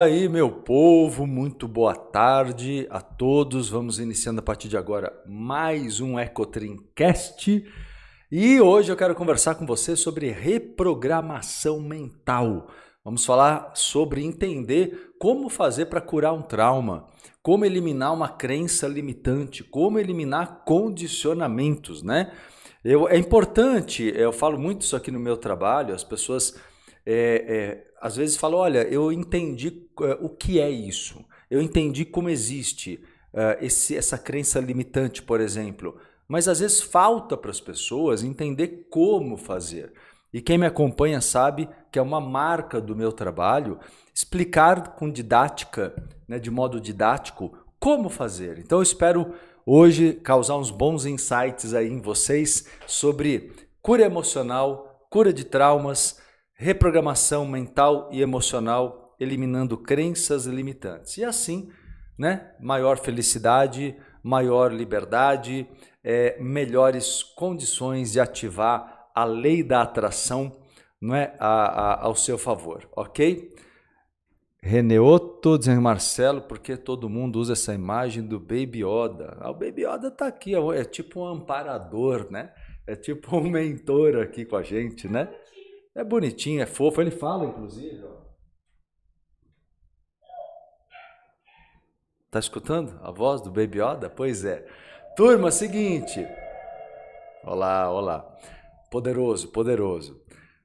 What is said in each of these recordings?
aí, meu povo, muito boa tarde a todos. Vamos iniciando a partir de agora mais um EcoTrimcast. E hoje eu quero conversar com você sobre reprogramação mental. Vamos falar sobre entender como fazer para curar um trauma, como eliminar uma crença limitante, como eliminar condicionamentos, né? Eu, é importante, eu falo muito isso aqui no meu trabalho, as pessoas é, é, às vezes fala: olha, eu entendi eh, o que é isso, eu entendi como existe eh, esse, essa crença limitante, por exemplo. Mas às vezes falta para as pessoas entender como fazer. E quem me acompanha sabe que é uma marca do meu trabalho explicar com didática, né, de modo didático, como fazer. Então eu espero hoje causar uns bons insights aí em vocês sobre cura emocional, cura de traumas, reprogramação mental e emocional, eliminando crenças limitantes. E assim, né, maior felicidade, maior liberdade, é, melhores condições de ativar a lei da atração não é, a, a, ao seu favor, ok? Reneoto dizendo Marcelo, porque todo mundo usa essa imagem do Baby Oda. Ah, o Baby Oda está aqui, é, é tipo um amparador, né? É tipo um mentor aqui com a gente, né? É bonitinho, é fofo. Ele fala, inclusive. Ó. Tá escutando a voz do Baby Oda? Pois é. Turma, seguinte. Olá, olá. Poderoso, poderoso.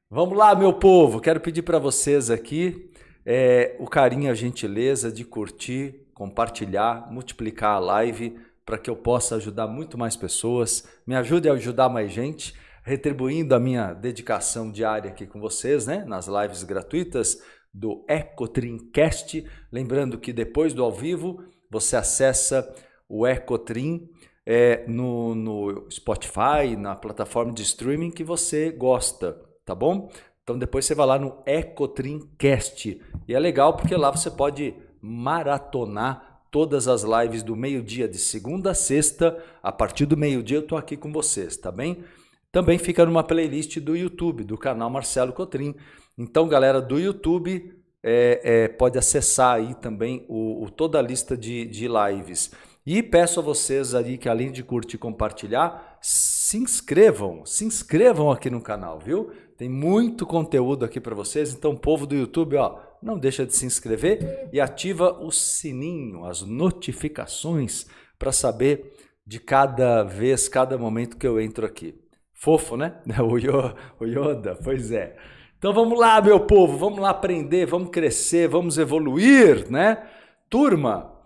Vamos lá, meu povo. Quero pedir para vocês aqui é, o carinho, a gentileza de curtir, compartilhar, multiplicar a live para que eu possa ajudar muito mais pessoas. Me ajude a ajudar mais gente retribuindo a minha dedicação diária aqui com vocês, né? Nas lives gratuitas do Ecotrincast. Lembrando que depois do ao vivo você acessa o Ecotrim é, no, no Spotify, na plataforma de streaming que você gosta, tá bom? Então depois você vai lá no Ecotrincast. E é legal porque lá você pode maratonar todas as lives do meio-dia de segunda a sexta. A partir do meio-dia eu tô aqui com vocês, tá bem? também fica numa playlist do YouTube, do canal Marcelo Cotrim. Então, galera do YouTube, é, é, pode acessar aí também o, o toda a lista de, de, lives. E peço a vocês aí que além de curtir e compartilhar, se inscrevam, se inscrevam aqui no canal, viu? Tem muito conteúdo aqui para vocês, então povo do YouTube, ó, não deixa de se inscrever e ativa o sininho, as notificações para saber de cada vez, cada momento que eu entro aqui. Fofo, né? O Yoda, pois é. Então vamos lá, meu povo, vamos lá aprender, vamos crescer, vamos evoluir, né? Turma,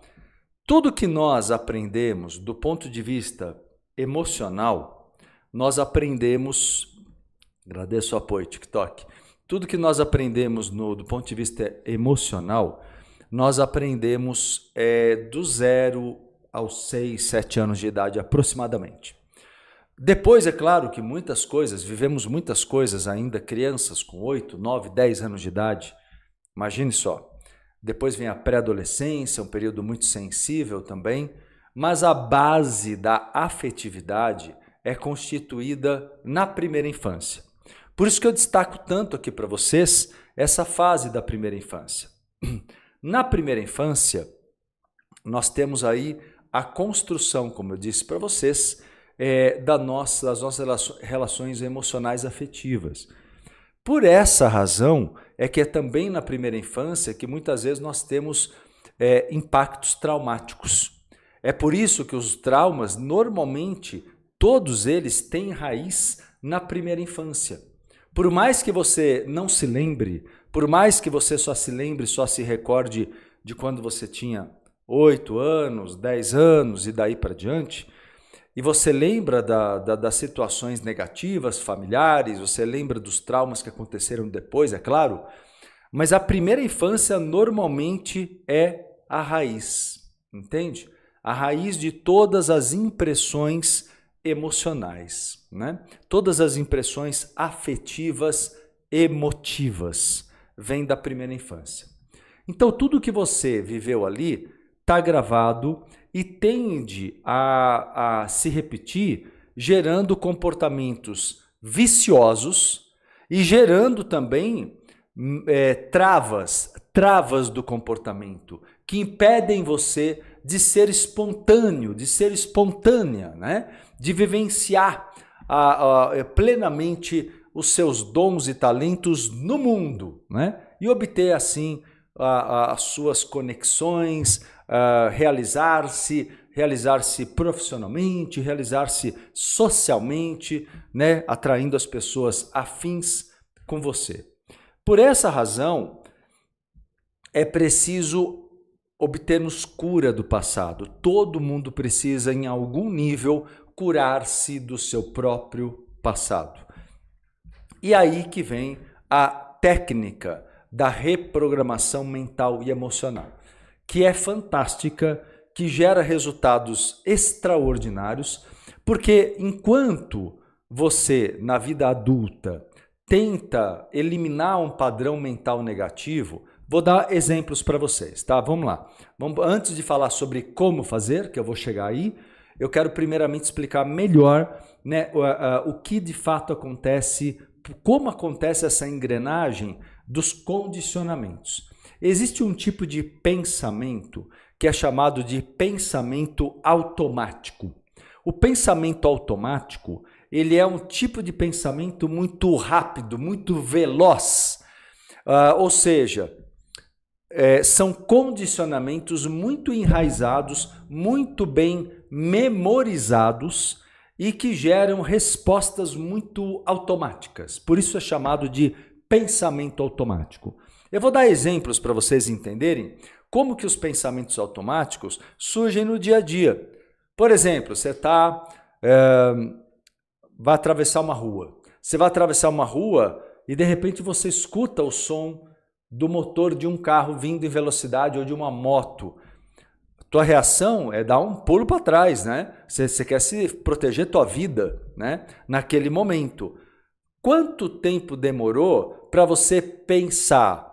tudo que nós aprendemos do ponto de vista emocional, nós aprendemos. Agradeço o apoio, TikTok. Tudo que nós aprendemos no, do ponto de vista emocional, nós aprendemos é, do zero aos seis, sete anos de idade aproximadamente. Depois, é claro que muitas coisas, vivemos muitas coisas ainda crianças com 8, 9, 10 anos de idade. Imagine só. Depois vem a pré-adolescência, um período muito sensível também, mas a base da afetividade é constituída na primeira infância. Por isso que eu destaco tanto aqui para vocês essa fase da primeira infância. Na primeira infância, nós temos aí a construção, como eu disse para vocês, é, da nossa, das nossas relações emocionais afetivas. Por essa razão, é que é também na primeira infância que muitas vezes nós temos é, impactos traumáticos. É por isso que os traumas, normalmente, todos eles têm raiz na primeira infância. Por mais que você não se lembre, por mais que você só se lembre, só se recorde de quando você tinha 8 anos, 10 anos e daí para diante, e você lembra da, da, das situações negativas, familiares, você lembra dos traumas que aconteceram depois, é claro. Mas a primeira infância normalmente é a raiz, entende? A raiz de todas as impressões emocionais, né? Todas as impressões afetivas, emotivas, vem da primeira infância. Então, tudo que você viveu ali está gravado e tende a, a se repetir, gerando comportamentos viciosos e gerando também hum, é, travas, travas do comportamento que impedem você de ser espontâneo, de ser espontânea, né? de vivenciar a, a, é, plenamente os seus dons e talentos no mundo, né? e obter assim a, as suas conexões, ah, realizar-se, realizar-se profissionalmente, realizar-se socialmente, né, atraindo as pessoas afins com você. Por essa razão, é preciso obtermos cura do passado. Todo mundo precisa, em algum nível, curar-se do seu próprio passado. E aí que vem a técnica da reprogramação mental e emocional que é fantástica, que gera resultados extraordinários, porque enquanto você, na vida adulta, tenta eliminar um padrão mental negativo, vou dar exemplos para vocês, tá? Vamos lá. Vamos, antes de falar sobre como fazer, que eu vou chegar aí, eu quero primeiramente explicar melhor né, o, o que de fato acontece, como acontece essa engrenagem dos condicionamentos. Existe um tipo de pensamento que é chamado de pensamento automático. O pensamento automático, ele é um tipo de pensamento muito rápido, muito veloz. Uh, ou seja, é, são condicionamentos muito enraizados, muito bem memorizados e que geram respostas muito automáticas. Por isso é chamado de pensamento automático. Eu vou dar exemplos para vocês entenderem como que os pensamentos automáticos surgem no dia a dia. Por exemplo, você tá, é, vai atravessar uma rua. Você vai atravessar uma rua e de repente você escuta o som do motor de um carro vindo em velocidade ou de uma moto. Tua reação é dar um pulo para trás, né? Você, você quer se proteger tua vida, né? Naquele momento. Quanto tempo demorou para você pensar?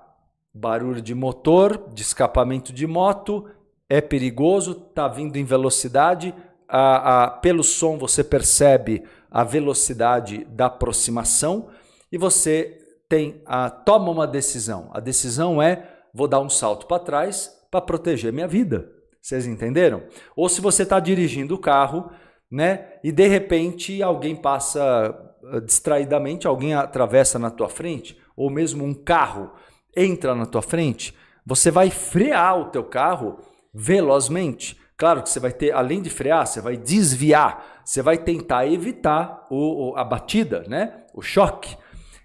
barulho de motor, de escapamento de moto, é perigoso, está vindo em velocidade. A, a, pelo som você percebe a velocidade da aproximação e você tem a, toma uma decisão. A decisão é: vou dar um salto para trás para proteger minha vida. Vocês entenderam? Ou se você está dirigindo o carro, né? E de repente alguém passa ah, distraidamente, alguém atravessa na tua frente, ou mesmo um carro entra na tua frente, você vai frear o teu carro velozmente. Claro que você vai ter, além de frear, você vai desviar, você vai tentar evitar o, o, a batida, né? o choque.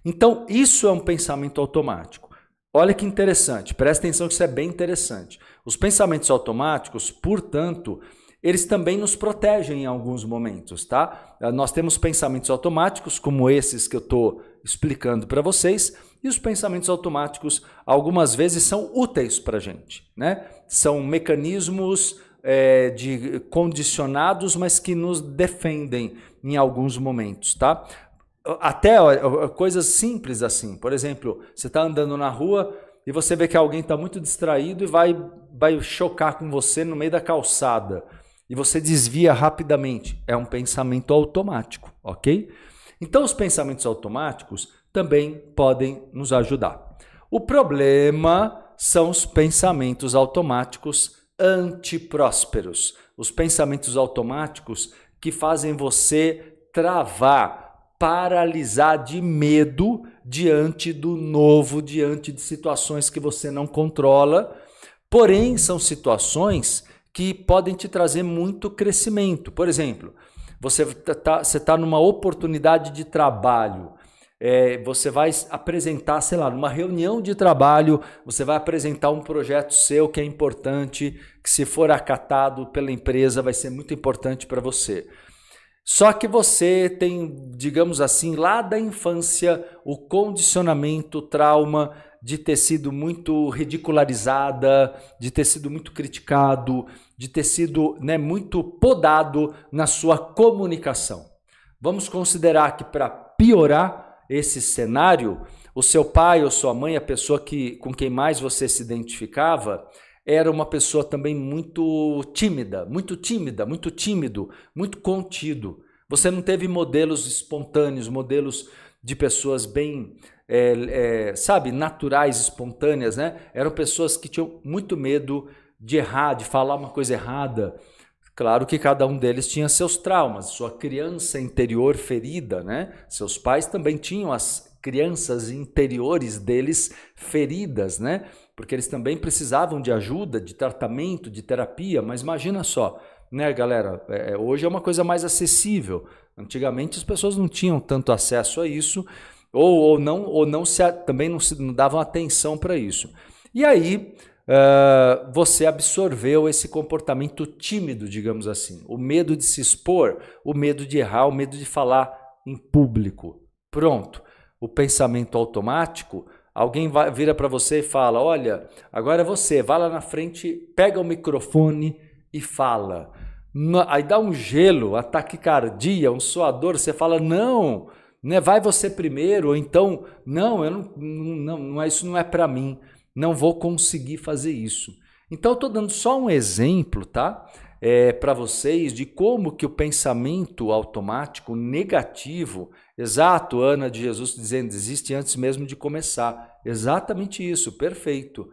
Então, isso é um pensamento automático. Olha que interessante, presta atenção que isso é bem interessante. Os pensamentos automáticos, portanto, eles também nos protegem em alguns momentos, tá? Nós temos pensamentos automáticos, como esses que eu estou explicando para vocês, e os pensamentos automáticos algumas vezes são úteis para a gente, né? São mecanismos é, de condicionados, mas que nos defendem em alguns momentos, tá? Até ó, coisas simples assim. Por exemplo, você está andando na rua e você vê que alguém está muito distraído e vai, vai chocar com você no meio da calçada. E você desvia rapidamente. É um pensamento automático, ok? Então, os pensamentos automáticos também podem nos ajudar. O problema são os pensamentos automáticos antiprósperos, os pensamentos automáticos que fazem você travar, paralisar de medo diante do novo, diante de situações que você não controla. Porém, são situações que podem te trazer muito crescimento. Por exemplo, você está tá, tá numa oportunidade de trabalho é, você vai apresentar, sei lá, numa reunião de trabalho, você vai apresentar um projeto seu que é importante, que se for acatado pela empresa vai ser muito importante para você. Só que você tem, digamos assim, lá da infância, o condicionamento, o trauma de ter sido muito ridicularizada, de ter sido muito criticado, de ter sido né, muito podado na sua comunicação. Vamos considerar que para piorar, esse cenário, o seu pai ou sua mãe, a pessoa que, com quem mais você se identificava, era uma pessoa também muito tímida, muito tímida, muito tímido, muito contido. Você não teve modelos espontâneos, modelos de pessoas bem, é, é, sabe, naturais, espontâneas, né? Eram pessoas que tinham muito medo de errar, de falar uma coisa errada, Claro que cada um deles tinha seus traumas, sua criança interior ferida, né? Seus pais também tinham as crianças interiores deles feridas, né? Porque eles também precisavam de ajuda, de tratamento, de terapia. Mas imagina só, né, galera? É, é hoje é uma coisa mais acessível. Antigamente as pessoas não tinham tanto acesso a isso, ou, ou não, ou não se, também não, se, não davam atenção para isso. E aí uh, você absorveu esse comportamento tímido, digamos assim. O medo de se expor, o medo de errar, o medo de falar em público. Pronto. O pensamento automático, alguém vai, vira para você e fala: Olha, agora é você, vai lá na frente, pega o microfone e fala. Aí dá um gelo, a taquicardia, um suador, você fala: Não né? Vai você primeiro, ou então, não, eu não, não, não é, isso não é para mim não vou conseguir fazer isso. Então, estou dando só um exemplo, tá? É, para vocês de como que o pensamento automático negativo, exato, Ana de Jesus dizendo, desiste antes mesmo de começar. Exatamente isso, perfeito,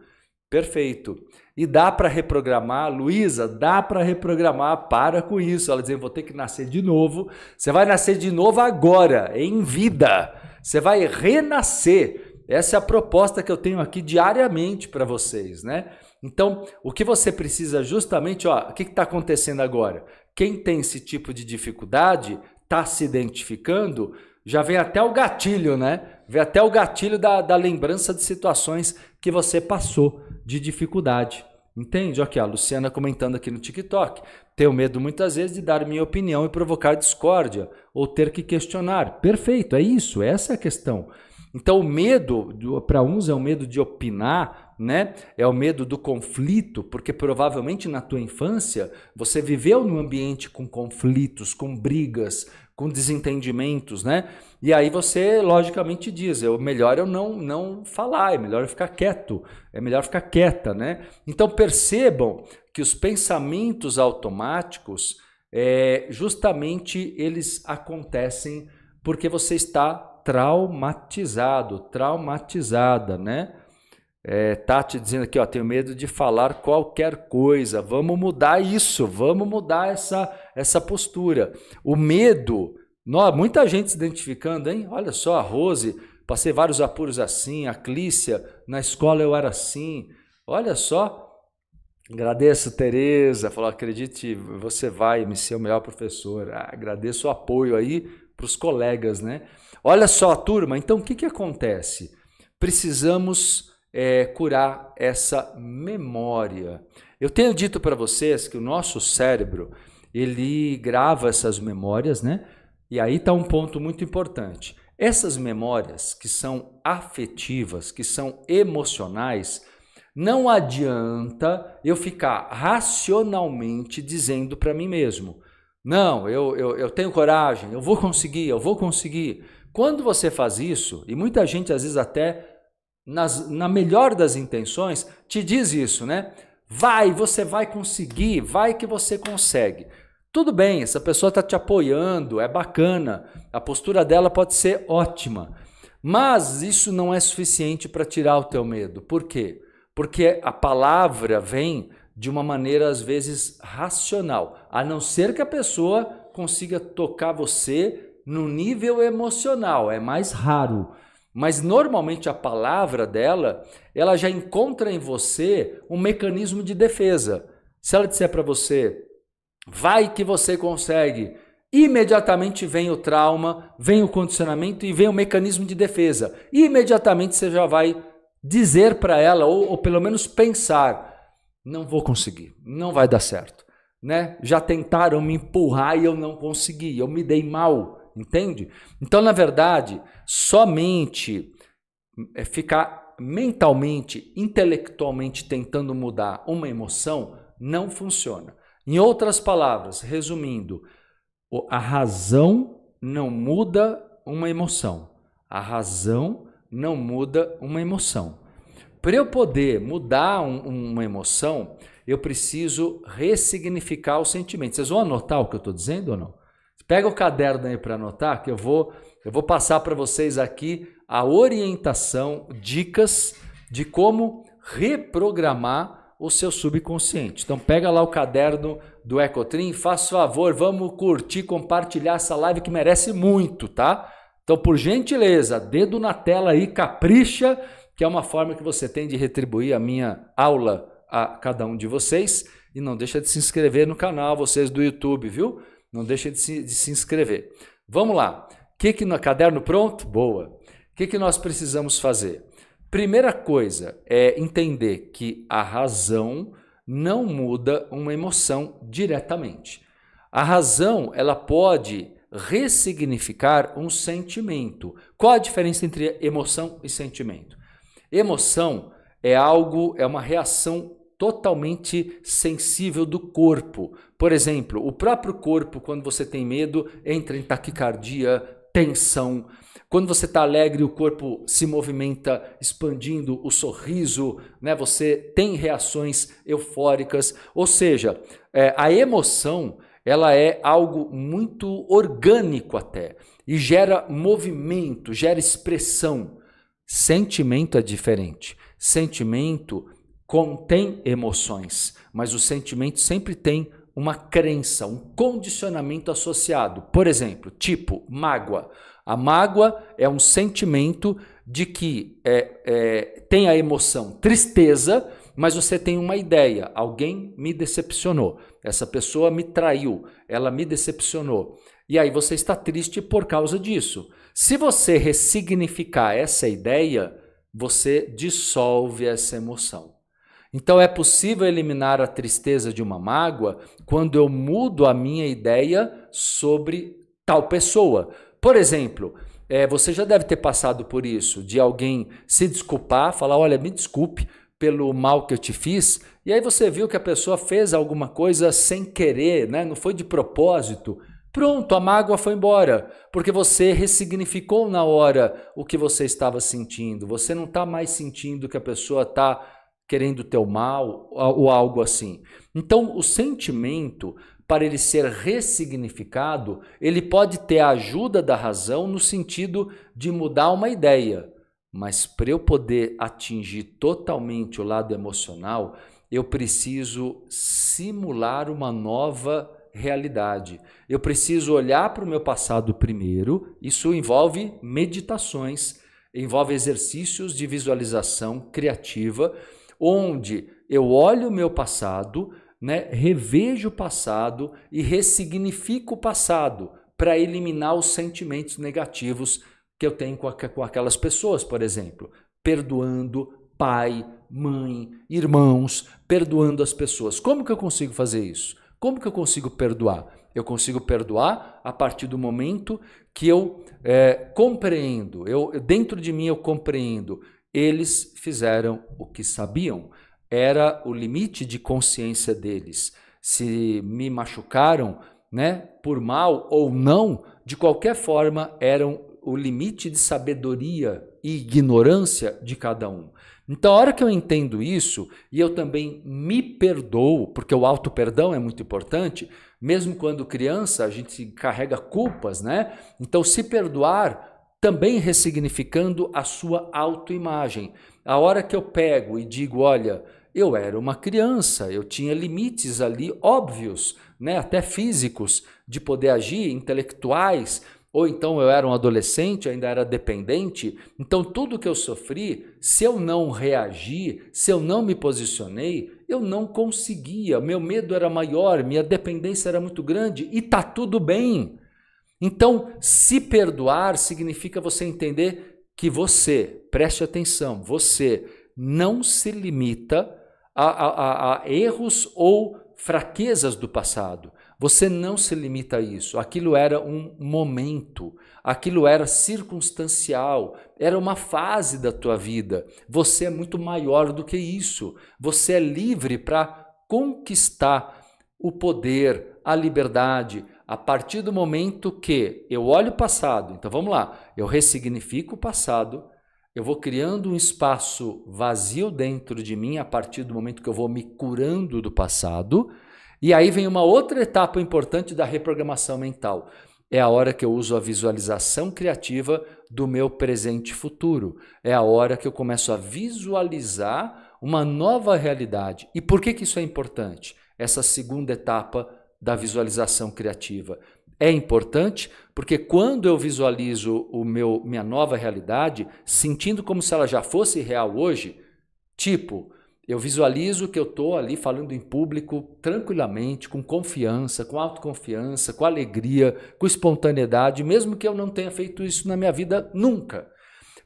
perfeito. E dá para reprogramar, Luísa, dá para reprogramar, para com isso. Ela dizendo, vou ter que nascer de novo. Você vai nascer de novo agora, em vida. Você vai renascer essa é a proposta que eu tenho aqui diariamente para vocês, né? Então, o que você precisa justamente, ó, o que está acontecendo agora? Quem tem esse tipo de dificuldade, está se identificando, já vem até o gatilho, né? Vem até o gatilho da, da lembrança de situações que você passou de dificuldade. Entende? Aqui, a Luciana comentando aqui no TikTok. Tenho medo muitas vezes de dar minha opinião e provocar discórdia ou ter que questionar. Perfeito, é isso, essa é a questão. Então, o medo, para uns, é o medo de opinar, né? É o medo do conflito, porque provavelmente na tua infância você viveu num ambiente com conflitos, com brigas, com desentendimentos, né? E aí você logicamente diz, é melhor eu não não falar, é melhor eu ficar quieto, é melhor ficar quieta, né? Então percebam que os pensamentos automáticos, é, justamente eles acontecem porque você está traumatizado, traumatizada, né? É, Tati dizendo aqui, ó, tenho medo de falar qualquer coisa. Vamos mudar isso, vamos mudar essa, essa postura. O medo, nó, muita gente se identificando, hein? Olha só, a Rose, passei vários apuros assim, a Clícia, na escola eu era assim. Olha só. Agradeço, Tereza. Falou, acredite, você vai me ser o melhor professor. Ah, agradeço o apoio aí para os colegas, né? Olha só, turma, então o que, que acontece? Precisamos é, curar essa memória. Eu tenho dito para vocês que o nosso cérebro ele grava essas memórias, né? E aí está um ponto muito importante. Essas memórias que são afetivas, que são emocionais, não adianta eu ficar racionalmente dizendo para mim mesmo: não, eu, eu, eu tenho coragem, eu vou conseguir, eu vou conseguir. Quando você faz isso, e muita gente às vezes até nas, na melhor das intenções te diz isso, né? Vai, você vai conseguir, vai que você consegue. Tudo bem, essa pessoa está te apoiando, é bacana, a postura dela pode ser ótima, mas isso não é suficiente para tirar o teu medo. Por quê? Porque a palavra vem de uma maneira às vezes racional, a não ser que a pessoa consiga tocar você no nível emocional é mais raro, mas normalmente a palavra dela, ela já encontra em você um mecanismo de defesa. Se ela disser para você, vai que você consegue, imediatamente vem o trauma, vem o condicionamento e vem o mecanismo de defesa. E imediatamente você já vai dizer para ela, ou, ou, pelo menos pensar: não vou conseguir, não vai dar certo. Né? Já tentaram me empurrar e eu não consegui, eu me dei mal entende? Então, na verdade, somente é, ficar mentalmente, intelectualmente tentando mudar uma emoção não funciona. Em outras palavras, resumindo, a razão não muda uma emoção. A razão não muda uma emoção. Para eu poder mudar um, uma emoção, eu preciso ressignificar o sentimento. Vocês vão anotar o que eu estou dizendo ou não? Pega o caderno aí para anotar, que eu vou, eu vou passar para vocês aqui a orientação, dicas de como reprogramar o seu subconsciente. Então pega lá o caderno do Ecotrim, faz favor, vamos curtir, compartilhar essa live que merece muito, tá? Então, por gentileza, dedo na tela aí, capricha, que é uma forma que você tem de retribuir a minha aula a cada um de vocês. E não deixa de se inscrever no canal, vocês do YouTube, viu? Não deixa de se, de se inscrever. Vamos lá. Que que no caderno pronto? Boa. O que, que nós precisamos fazer? Primeira coisa é entender que a razão não muda uma emoção diretamente. A razão ela pode ressignificar um sentimento. Qual a diferença entre emoção e sentimento? Emoção é algo, é uma reação totalmente sensível do corpo. Por exemplo, o próprio corpo, quando você tem medo, entra em taquicardia, tensão. Quando você está alegre, o corpo se movimenta, expandindo o sorriso, né? você tem reações eufóricas. Ou seja, é, a emoção ela é algo muito orgânico até e gera movimento, gera expressão. Sentimento é diferente. Sentimento contém emoções, mas o sentimento sempre tem uma crença, um condicionamento associado. Por exemplo, tipo mágoa. A mágoa é um sentimento de que é, é, tem a emoção tristeza, mas você tem uma ideia: alguém me decepcionou, essa pessoa me traiu, ela me decepcionou. E aí você está triste por causa disso. Se você ressignificar essa ideia, você dissolve essa emoção. Então é possível eliminar a tristeza de uma mágoa quando eu mudo a minha ideia sobre tal pessoa. Por exemplo, é, você já deve ter passado por isso, de alguém se desculpar, falar: olha, me desculpe pelo mal que eu te fiz, e aí você viu que a pessoa fez alguma coisa sem querer, né? não foi de propósito. Pronto, a mágoa foi embora, porque você ressignificou na hora o que você estava sentindo. Você não está mais sentindo que a pessoa está querendo o teu mal ou algo assim. Então, o sentimento, para ele ser ressignificado, ele pode ter a ajuda da razão no sentido de mudar uma ideia. Mas para eu poder atingir totalmente o lado emocional, eu preciso simular uma nova realidade. Eu preciso olhar para o meu passado primeiro. Isso envolve meditações, envolve exercícios de visualização criativa onde eu olho o meu passado, né, revejo o passado e ressignifico o passado para eliminar os sentimentos negativos que eu tenho com, com aquelas pessoas, por exemplo, perdoando pai, mãe, irmãos, perdoando as pessoas. Como que eu consigo fazer isso? Como que eu consigo perdoar? Eu consigo perdoar a partir do momento que eu é, compreendo, eu, dentro de mim eu compreendo eles fizeram o que sabiam. Era o limite de consciência deles. Se me machucaram, né, por mal ou não, de qualquer forma, eram o limite de sabedoria e ignorância de cada um. Então, a hora que eu entendo isso, e eu também me perdoo, porque o auto-perdão é muito importante, mesmo quando criança, a gente carrega culpas, né? Então, se perdoar também ressignificando a sua autoimagem. A hora que eu pego e digo, olha, eu era uma criança, eu tinha limites ali óbvios, né, até físicos, de poder agir, intelectuais, ou então eu era um adolescente, ainda era dependente. Então tudo que eu sofri, se eu não reagi, se eu não me posicionei, eu não conseguia. Meu medo era maior, minha dependência era muito grande e tá tudo bem. Então, se perdoar significa você entender que você, preste atenção, você não se limita a, a, a, erros ou fraquezas do passado. Você não se limita a isso. Aquilo era um momento, aquilo era circunstancial, era uma fase da tua vida. Você é muito maior do que isso. Você é livre para conquistar o poder, a liberdade a partir do momento que eu olho o passado. Então vamos lá, eu ressignifico o passado, eu vou criando um espaço vazio dentro de mim a partir do momento que eu vou me curando do passado. E aí vem uma outra etapa importante da reprogramação mental. É a hora que eu uso a visualização criativa do meu presente futuro. É a hora que eu começo a visualizar uma nova realidade. E por que, que isso é importante? Essa segunda etapa da visualização criativa. É importante porque quando eu visualizo o meu minha nova realidade, sentindo como se ela já fosse real hoje, tipo, eu visualizo que eu estou ali falando em público tranquilamente, com confiança, com autoconfiança, com alegria, com espontaneidade, mesmo que eu não tenha feito isso na minha vida nunca.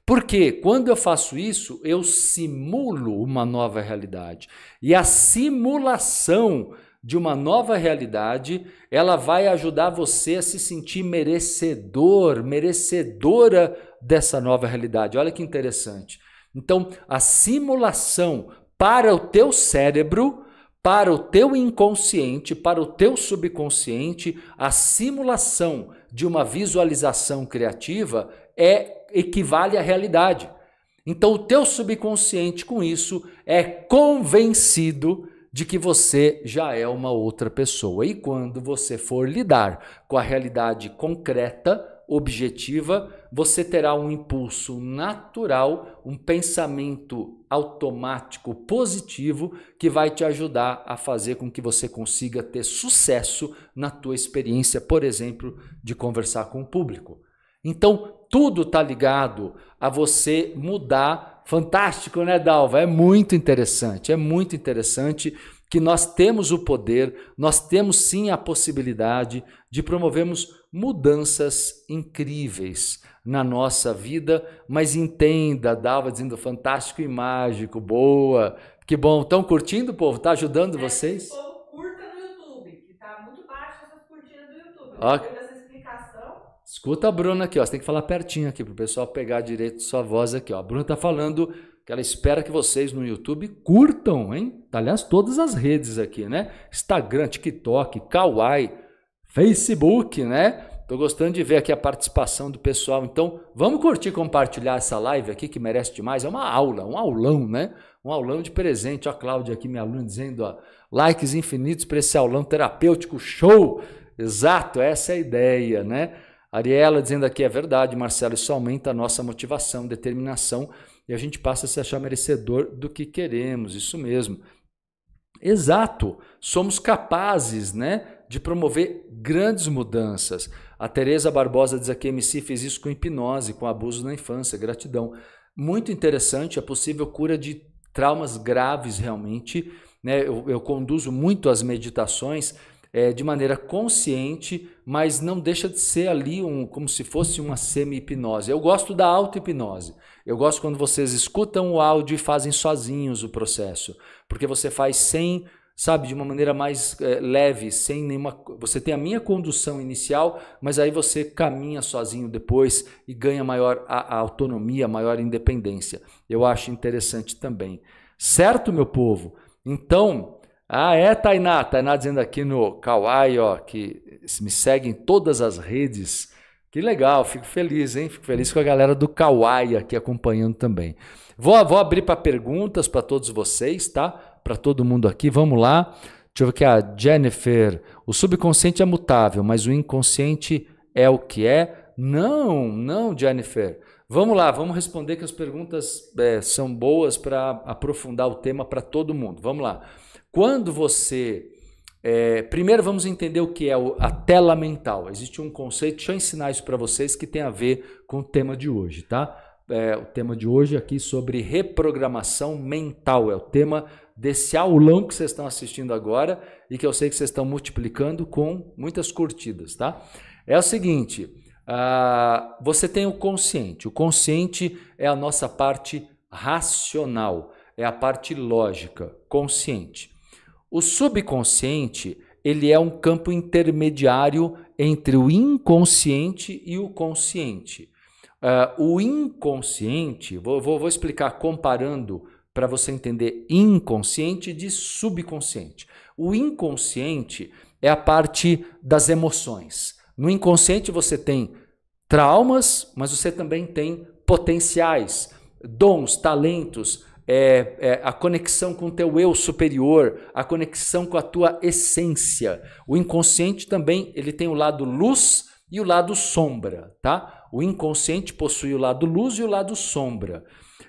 Porque quando eu faço isso, eu simulo uma nova realidade. E a simulação de uma nova realidade, ela vai ajudar você a se sentir merecedor, merecedora dessa nova realidade. Olha que interessante. Então, a simulação para o teu cérebro, para o teu inconsciente, para o teu subconsciente, a simulação de uma visualização criativa é equivale à realidade. Então, o teu subconsciente com isso é convencido de que você já é uma outra pessoa. E quando você for lidar com a realidade concreta, objetiva, você terá um impulso natural, um pensamento automático positivo que vai te ajudar a fazer com que você consiga ter sucesso na tua experiência, por exemplo, de conversar com o público. Então, tudo está ligado a você mudar Fantástico, né, Dalva? É muito interessante, é muito interessante que nós temos o poder, nós temos sim a possibilidade de promovermos mudanças incríveis na nossa vida, mas entenda, Dalva dizendo fantástico e mágico, boa. Que bom, estão curtindo, povo? Está ajudando é, vocês? O povo curta no YouTube, que está muito baixo essas curtidas do YouTube. Okay. Escuta a Bruna aqui, ó. Você tem que falar pertinho aqui para o pessoal pegar direito sua voz aqui, ó. A Bruna tá falando que ela espera que vocês no YouTube curtam, hein? Aliás, todas as redes aqui, né? Instagram, TikTok, Kawaii, Facebook, né? Tô gostando de ver aqui a participação do pessoal. Então, vamos curtir, compartilhar essa live aqui que merece demais. É uma aula, um aulão, né? Um aulão de presente. Ó, a Cláudia aqui, minha aluna, dizendo, ó, likes infinitos para esse aulão terapêutico. Show! Exato, essa é a ideia, né? Ariela dizendo aqui, é verdade, Marcelo, isso aumenta a nossa motivação, determinação e a gente passa a se achar merecedor do que queremos, isso mesmo. Exato, somos capazes né, de promover grandes mudanças. A Tereza Barbosa diz aqui, MC fez isso com hipnose, com abuso na infância, gratidão. Muito interessante, a possível cura de traumas graves realmente. Né? Eu, eu conduzo muito as meditações é, de maneira consciente, mas não deixa de ser ali um, como se fosse uma semi-hipnose. Eu gosto da auto-hipnose. Eu gosto quando vocês escutam o áudio e fazem sozinhos o processo, porque você faz sem sabe, de uma maneira mais é, leve, sem nenhuma. Você tem a minha condução inicial, mas aí você caminha sozinho depois e ganha maior a, a autonomia, maior independência. Eu acho interessante também. Certo, meu povo? Então, ah, é, Tainá. Tainá dizendo aqui no Kawaii, ó, que me segue em todas as redes. Que legal, fico feliz, hein? Fico feliz com a galera do Kawaii aqui acompanhando também. Vou, vou abrir para perguntas para todos vocês, tá? Para todo mundo aqui. Vamos lá. Deixa eu ver aqui a Jennifer. O subconsciente é mutável, mas o inconsciente é o que é? Não, não, Jennifer. Vamos lá, vamos responder que as perguntas é, são boas para aprofundar o tema para todo mundo. Vamos lá. Quando você. É, primeiro vamos entender o que é a tela mental. Existe um conceito, deixa eu ensinar isso para vocês, que tem a ver com o tema de hoje, tá? É, o tema de hoje aqui sobre reprogramação mental. É o tema desse aulão que vocês estão assistindo agora e que eu sei que vocês estão multiplicando com muitas curtidas, tá? É o seguinte: uh, você tem o consciente. O consciente é a nossa parte racional, é a parte lógica, consciente. O subconsciente, ele é um campo intermediário entre o inconsciente e o consciente. Uh, o inconsciente, vou, vou, vou explicar comparando para você entender inconsciente de subconsciente. O inconsciente é a parte das emoções. No inconsciente você tem traumas, mas você também tem potenciais, dons, talentos, é, é, a conexão com o teu eu superior, a conexão com a tua essência. O inconsciente também ele tem o lado luz e o lado sombra, tá? O inconsciente possui o lado luz e o lado sombra.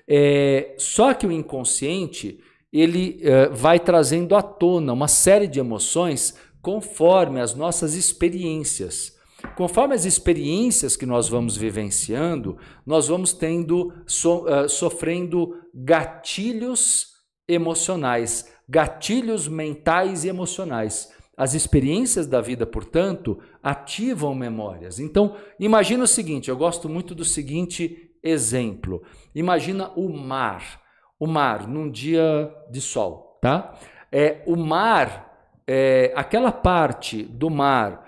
É, só que o inconsciente ele é, vai trazendo à tona uma série de emoções conforme as nossas experiências. Conforme as experiências que nós vamos vivenciando, nós vamos tendo so, uh, sofrendo gatilhos emocionais, gatilhos mentais e emocionais. As experiências da vida, portanto, ativam memórias. Então, imagina o seguinte, eu gosto muito do seguinte exemplo. Imagina o mar, o mar num dia de sol, tá? É, o mar, é, aquela parte do mar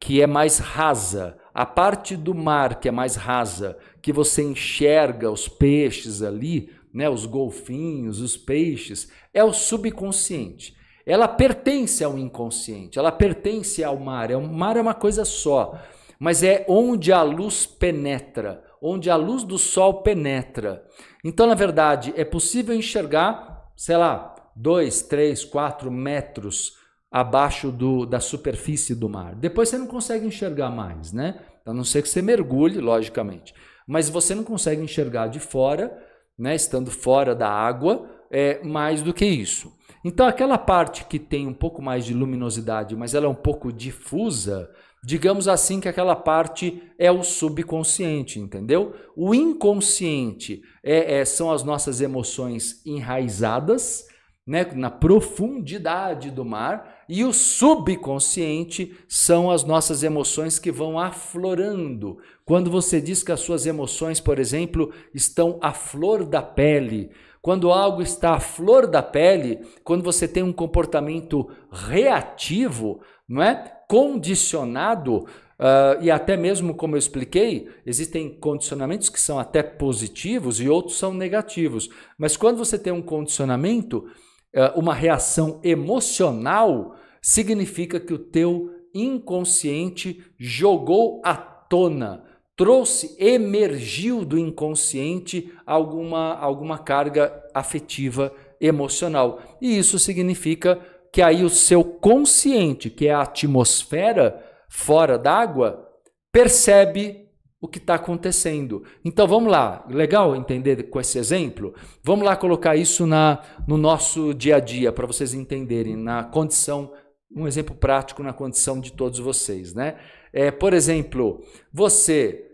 que é mais rasa, a parte do mar que é mais rasa, que você enxerga os peixes ali, né, os golfinhos, os peixes, é o subconsciente. Ela pertence ao inconsciente, ela pertence ao mar. O é mar é uma coisa só, mas é onde a luz penetra, onde a luz do sol penetra. Então, na verdade, é possível enxergar, sei lá, 2, 3, 4 metros abaixo do, da superfície do mar. Depois você não consegue enxergar mais, né? A não ser que você mergulhe, logicamente. Mas você não consegue enxergar de fora, né? Estando fora da água, é mais do que isso. Então, aquela parte que tem um pouco mais de luminosidade, mas ela é um pouco difusa, digamos assim que aquela parte é o subconsciente, entendeu? O inconsciente é, é são as nossas emoções enraizadas, né, na profundidade do mar, e o subconsciente são as nossas emoções que vão aflorando. Quando você diz que as suas emoções, por exemplo, estão à flor da pele, quando algo está à flor da pele, quando você tem um comportamento reativo, não é? Condicionado, Uh, e até mesmo, como eu expliquei, existem condicionamentos que são até positivos e outros são negativos. Mas quando você tem um condicionamento, é, uma reação emocional, significa que o teu inconsciente jogou à tona, trouxe, emergiu do inconsciente alguma, alguma carga afetiva emocional. E isso significa que aí o seu consciente, que é a atmosfera fora d'água, percebe o que está acontecendo. Então vamos lá, legal entender com esse exemplo? Vamos lá colocar isso na, no nosso dia a dia, para vocês entenderem, na condição, um exemplo prático na condição de todos vocês. Né? É, por exemplo, você,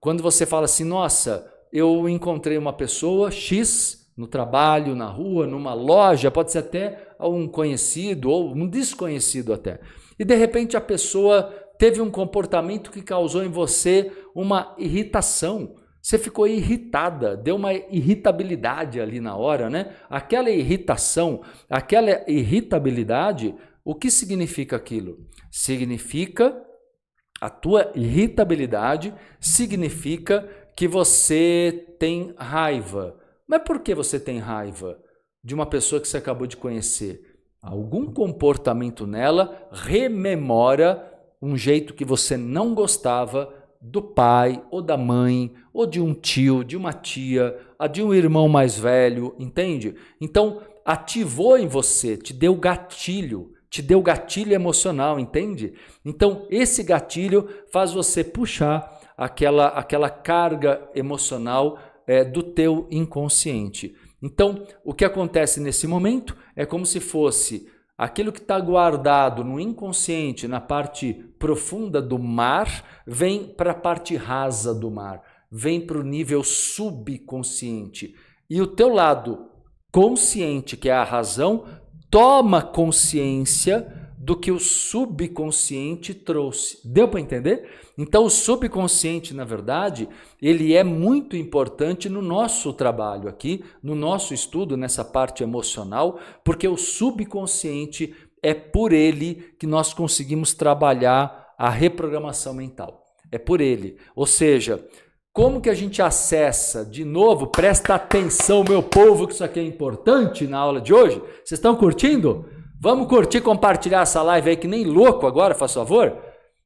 quando você fala assim, nossa, eu encontrei uma pessoa X no trabalho, na rua, numa loja, pode ser até um conhecido ou um desconhecido até. E de repente a pessoa teve um comportamento que causou em você uma irritação. Você ficou irritada, deu uma irritabilidade ali na hora, né? Aquela irritação, aquela irritabilidade, o que significa aquilo? Significa a tua irritabilidade significa que você tem raiva. Mas por que você tem raiva de uma pessoa que você acabou de conhecer? Algum comportamento nela rememora um jeito que você não gostava do pai ou da mãe ou de um tio, de uma tia, a de um irmão mais velho, entende? Então, ativou em você, te deu gatilho, te deu gatilho emocional, entende? Então, esse gatilho faz você puxar aquela aquela carga emocional é, do teu inconsciente. Então, o que acontece nesse momento é como se fosse Aquilo que está guardado no inconsciente, na parte profunda do mar, vem para a parte rasa do mar, vem para o nível subconsciente. E o teu lado consciente, que é a razão, toma consciência do que o subconsciente trouxe. Deu para entender? Então, o subconsciente, na verdade, ele é muito importante no nosso trabalho aqui, no nosso estudo, nessa parte emocional, porque o subconsciente é por ele que nós conseguimos trabalhar a reprogramação mental. É por ele. Ou seja, como que a gente acessa? De novo, presta atenção, meu povo, que isso aqui é importante na aula de hoje. Vocês estão curtindo? Vamos curtir, compartilhar essa live aí que nem louco agora, faz favor?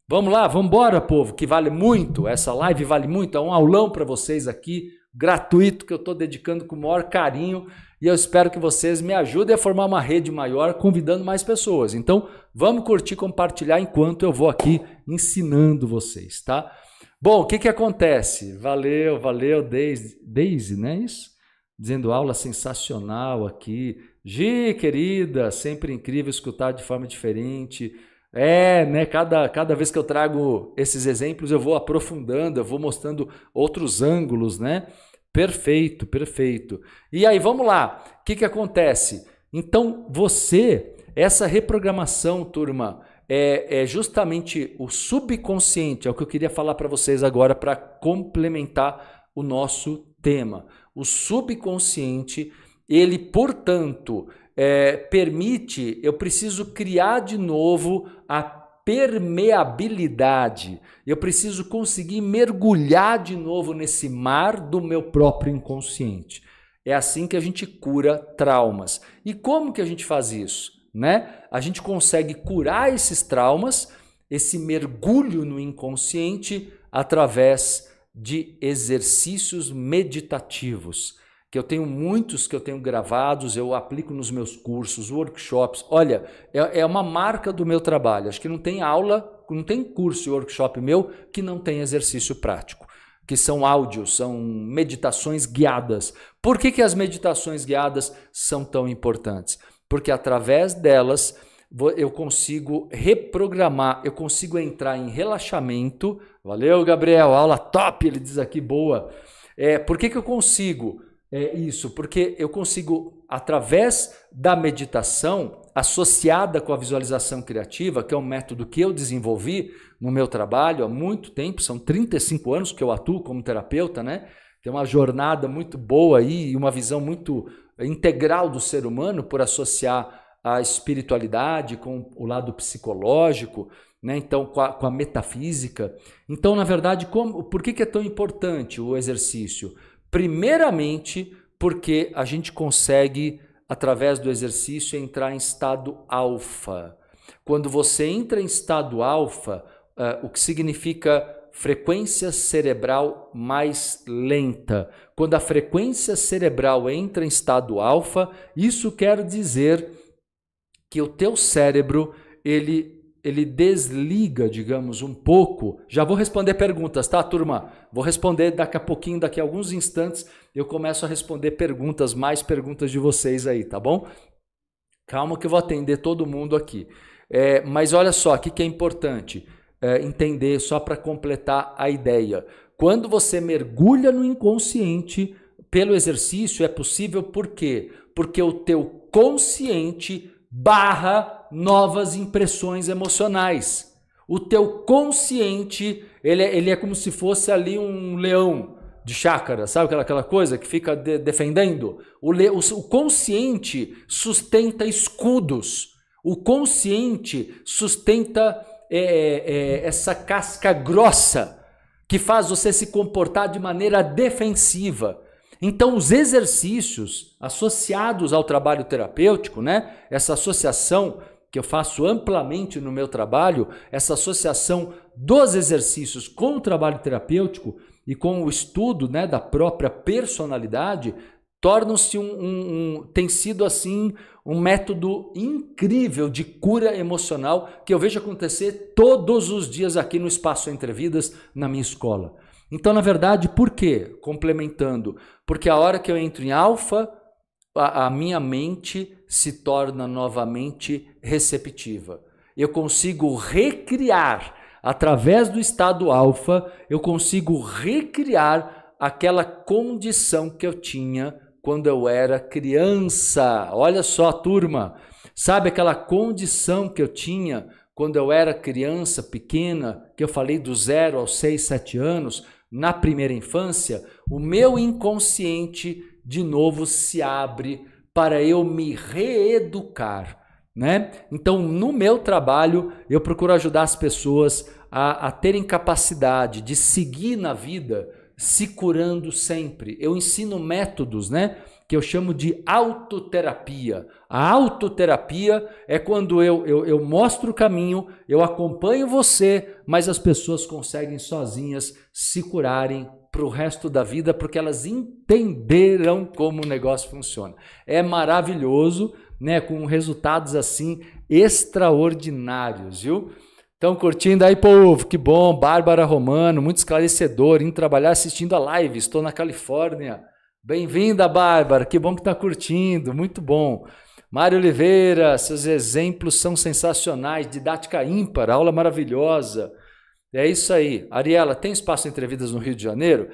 Vamos lá, vamos embora, povo, que vale muito. Essa live vale muito, é um aulão para vocês aqui, gratuito, que eu estou dedicando com o maior carinho. E eu espero que vocês me ajudem a formar uma rede maior, convidando mais pessoas. Então, vamos curtir, compartilhar enquanto eu vou aqui ensinando vocês, tá? Bom, o que, que acontece? Valeu, valeu, Daisy, Daisy, é Isso? Dizendo aula sensacional aqui. Gi, querida, sempre incrível escutar de forma diferente. É, né? Cada, cada vez que eu trago esses exemplos, eu vou aprofundando, eu vou mostrando outros ângulos, né? Perfeito, perfeito. E aí, vamos lá. O que, que acontece? Então, você, essa reprogramação, turma, é, é justamente o subconsciente, é o que eu queria falar para vocês agora para complementar o nosso tema. O subconsciente ele, portanto, é, permite, eu preciso criar de novo a permeabilidade. Eu preciso conseguir mergulhar de novo nesse mar do meu próprio inconsciente. É assim que a gente cura traumas. E como que a gente faz isso? Né? A gente consegue curar esses traumas, esse mergulho no inconsciente, através de exercícios meditativos que eu tenho muitos que eu tenho gravados, eu aplico nos meus cursos, workshops. Olha, é, é uma marca do meu trabalho. Acho que não tem aula, não tem curso e workshop meu que não tem exercício prático que são áudios, são meditações guiadas. Por que, que as meditações guiadas são tão importantes? Porque através delas eu consigo reprogramar, eu consigo entrar em relaxamento. Valeu, Gabriel, aula top, ele diz aqui, boa. É, por que, que eu consigo é, isso, porque eu consigo, através da meditação associada com a visualização criativa, que é um método que eu desenvolvi no meu trabalho há muito tempo, são 35 anos que eu atuo como terapeuta, né? Tem uma jornada muito boa aí e uma visão muito integral do ser humano por associar a espiritualidade com o lado psicológico, né? Então com a, com a metafísica. Então, na verdade, como, por que, que é tão importante o exercício? Primeiramente, porque a gente consegue, através do exercício, entrar em estado alfa. Quando você entra em estado alfa, uh, o que significa frequência cerebral mais lenta. Quando a frequência cerebral entra em estado alfa, isso quer dizer que o teu cérebro ele ele desliga, digamos, um pouco. Já vou responder perguntas, tá, turma? Vou responder daqui a pouquinho, daqui a alguns instantes, eu começo a responder perguntas, mais perguntas de vocês aí, tá bom? Calma que eu vou atender todo mundo aqui. É, mas olha só, o que é importante é, entender, só para completar a ideia. Quando você mergulha no inconsciente pelo exercício, é possível por quê? Porque o teu consciente barra novas impressões emocionais. O teu consciente, ele é, ele é como se fosse ali um leão de chácara, sabe aquela, aquela coisa que fica de, defendendo? O, le, o, o consciente sustenta escudos. O consciente sustenta é, é, essa casca grossa que faz você se comportar de maneira defensiva. Então, os exercícios associados ao trabalho terapêutico, né? Essa associação que eu faço amplamente no meu trabalho, essa associação dos exercícios com o trabalho terapêutico e com o estudo né, da própria personalidade, torna se um, um, um, tem sido assim um método incrível de cura emocional que eu vejo acontecer todos os dias aqui no espaço Entre Vidas, na minha escola. Então, na verdade, por quê? Complementando, porque a hora que eu entro em alfa, a, a minha mente se torna novamente receptiva. Eu consigo recriar, através do estado alfa, eu consigo recriar aquela condição que eu tinha quando eu era criança. Olha só, turma, sabe aquela condição que eu tinha quando eu era criança pequena, que eu falei do zero aos seis, sete anos, na primeira infância? O meu inconsciente de novo se abre para eu me reeducar. Né? Então, no meu trabalho, eu procuro ajudar as pessoas a, a terem capacidade de seguir na vida se curando sempre. Eu ensino métodos, né? Que eu chamo de autoterapia. A autoterapia é quando eu, eu, eu mostro o caminho, eu acompanho você, mas as pessoas conseguem sozinhas se curarem para o resto da vida, porque elas entenderam como o negócio funciona. É maravilhoso, né? Com resultados assim extraordinários, viu? Estão curtindo aí, povo, que bom. Bárbara Romano, muito esclarecedor, em trabalhar assistindo a live. Estou na Califórnia. Bem-vinda, Bárbara, que bom que está curtindo, muito bom. Mário Oliveira, seus exemplos são sensacionais, didática ímpar, aula maravilhosa. É isso aí. Ariela, tem espaço de entrevistas no Rio de Janeiro?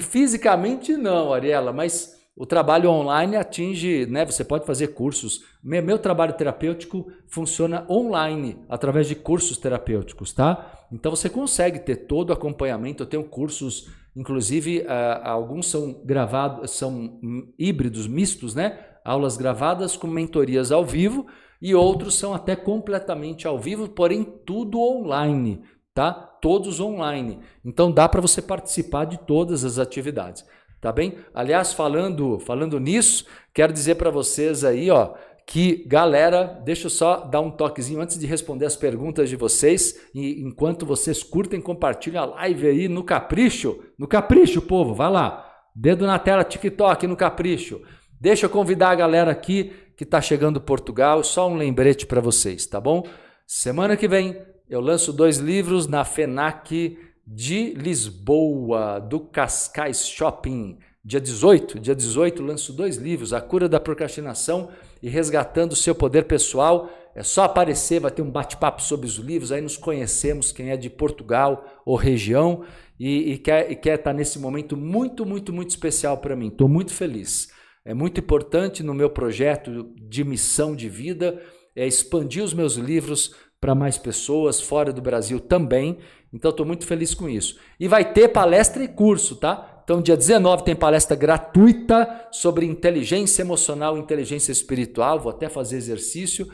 Fisicamente não, Ariela, mas o trabalho online atinge, né? Você pode fazer cursos. Meu, meu, trabalho terapêutico funciona online, através de cursos terapêuticos, tá? Então você consegue ter todo o acompanhamento. Eu tenho cursos, inclusive, uh, alguns são gravados, são hum, híbridos, mistos, né? Aulas gravadas com mentorias ao vivo e outros são até completamente ao vivo, porém tudo online, tá? todos online. Então dá para você participar de todas as atividades, tá bem? Aliás, falando, falando nisso, quero dizer para vocês aí, ó, que galera, deixa eu só dar um toquezinho antes de responder as perguntas de vocês e enquanto vocês curtem, compartilham a live aí no capricho, no capricho, povo, vai lá. Dedo na tela, TikTok no capricho. Deixa eu convidar a galera aqui que está chegando Portugal, só um lembrete para vocês, tá bom? Semana que vem eu lanço dois livros na FENAC de Lisboa, do Cascais Shopping. Dia 18, dia 18, lanço dois livros, A Cura da Procrastinação e Resgatando o Seu Poder Pessoal. É só aparecer, vai ter um bate-papo sobre os livros, aí nos conhecemos quem é de Portugal ou região e, e quer estar quer tá nesse momento muito, muito, muito especial para mim. Estou muito feliz. É muito importante no meu projeto de missão de vida é expandir os meus livros para mais pessoas, fora do Brasil também. Então estou muito feliz com isso. E vai ter palestra e curso, tá? Então dia 19 tem palestra gratuita sobre inteligência emocional, inteligência espiritual, vou até fazer exercício.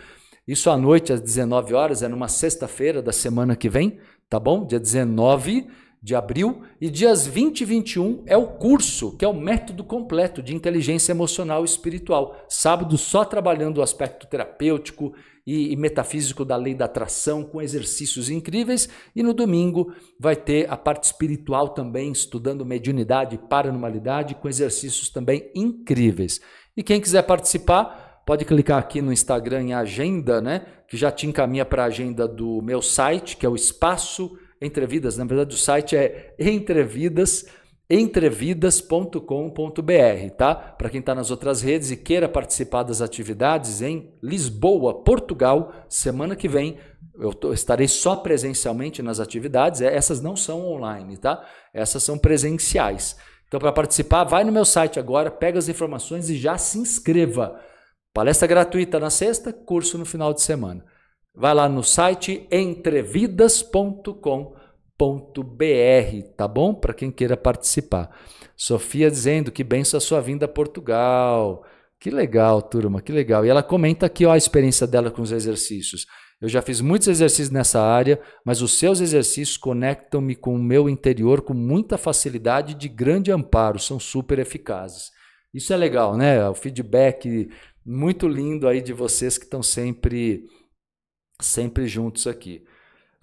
Isso à noite às 19 horas, é numa sexta-feira da semana que vem, tá bom? Dia 19 de abril e dias 20 e 21 é o curso, que é o método completo de inteligência emocional e espiritual. Sábado só trabalhando o aspecto terapêutico, e, e metafísico da lei da atração, com exercícios incríveis. E no domingo vai ter a parte espiritual também, estudando mediunidade e paranormalidade, com exercícios também incríveis. E quem quiser participar, pode clicar aqui no Instagram em agenda, né? Que já te encaminha para a agenda do meu site, que é o Espaço Entrevidas. Na verdade, o site é Entrevidas.com entrevidas.com.br, tá? Para quem está nas outras redes e queira participar das atividades em Lisboa, Portugal, semana que vem eu estarei só presencialmente nas atividades. É, essas não são online, tá? Essas são presenciais. Então, para participar, vai no meu site agora, pega as informações e já se inscreva. Palestra gratuita na sexta, curso no final de semana. Vai lá no site entrevidas.com.br br tá bom? Para quem queira participar. Sofia dizendo que benção a sua vinda a Portugal. Que legal, turma, que legal. E ela comenta aqui ó, a experiência dela com os exercícios. Eu já fiz muitos exercícios nessa área, mas os seus exercícios conectam-me com o meu interior com muita facilidade e de grande amparo, são super eficazes. Isso é legal, né? O feedback muito lindo aí de vocês que estão sempre sempre juntos aqui.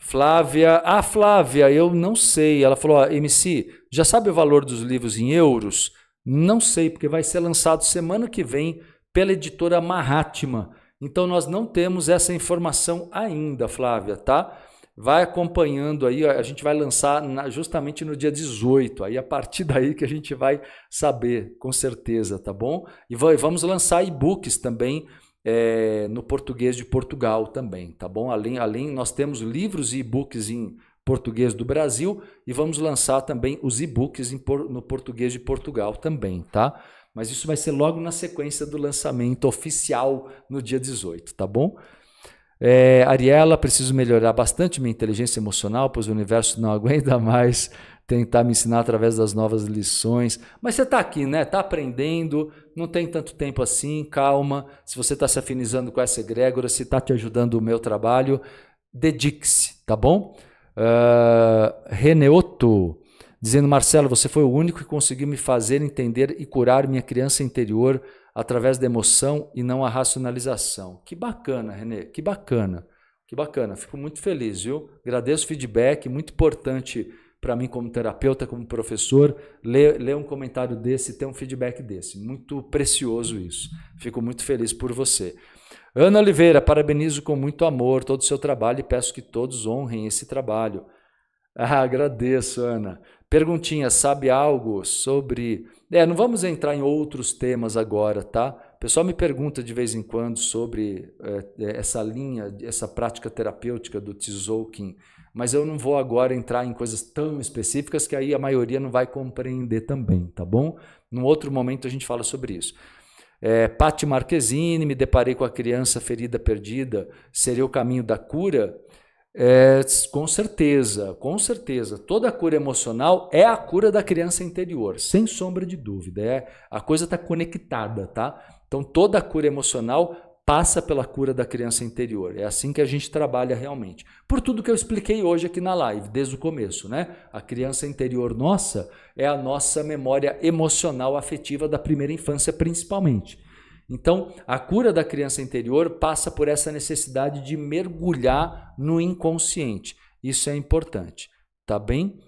Flávia, ah, Flávia, eu não sei. Ela falou, ah, MC, já sabe o valor dos livros em euros? Não sei, porque vai ser lançado semana que vem pela editora Mahatma. Então nós não temos essa informação ainda, Flávia, tá? Vai acompanhando aí, a gente vai lançar na, justamente no dia 18, aí a partir daí que a gente vai saber, com certeza, tá bom? E vamos lançar e-books também é, no português de Portugal também, tá bom? Além, além nós temos livros e e-books em português do Brasil e vamos lançar também os e-books por, no português de Portugal também, tá? Mas isso vai ser logo na sequência do lançamento oficial no dia 18, tá bom? É, Ariela, preciso melhorar bastante minha inteligência emocional, pois o universo não aguenta mais tentar me ensinar através das novas lições. Mas você está aqui, né? Está aprendendo, não tem tanto tempo assim, calma. Se você está se afinizando com essa egrégora, se está te ajudando o meu trabalho, dedique-se, tá bom? Uh, ah, Reneoto, dizendo, Marcelo, você foi o único que conseguiu me fazer entender e curar minha criança interior através da emoção e não a racionalização. Que bacana, Renê, que bacana. Que bacana, fico muito feliz, viu? Agradeço o feedback, muito importante para mim como terapeuta, como professor, ler, ler um comentário desse, ter um feedback desse. Muito precioso isso. Fico muito feliz por você. Ana Oliveira, parabenizo com muito amor todo o seu trabalho e peço que todos honrem esse trabalho. Ah, agradeço, Ana. Perguntinha, sabe algo sobre. É, não vamos entrar em outros temas agora, tá? O pessoal me pergunta de vez em quando sobre é, é, essa linha, essa prática terapêutica do Tzolk'in, mas eu não vou agora entrar em coisas tão específicas que aí a maioria não vai compreender também, tá bom? Num outro momento a gente fala sobre isso. É, Marquezine, me deparei com a criança ferida perdida, seria o caminho da cura? É, com certeza, com certeza. Toda cura emocional é a cura da criança interior, sem sombra de dúvida. É, a coisa está conectada, tá? Então, toda cura emocional passa pela cura da criança interior. É assim que a gente trabalha realmente. Por tudo que eu expliquei hoje aqui na live, desde o começo, né? A criança interior nossa é a nossa memória emocional afetiva da primeira infância, principalmente. Então, a cura da criança interior passa por essa necessidade de mergulhar no inconsciente. Isso é importante, tá bem?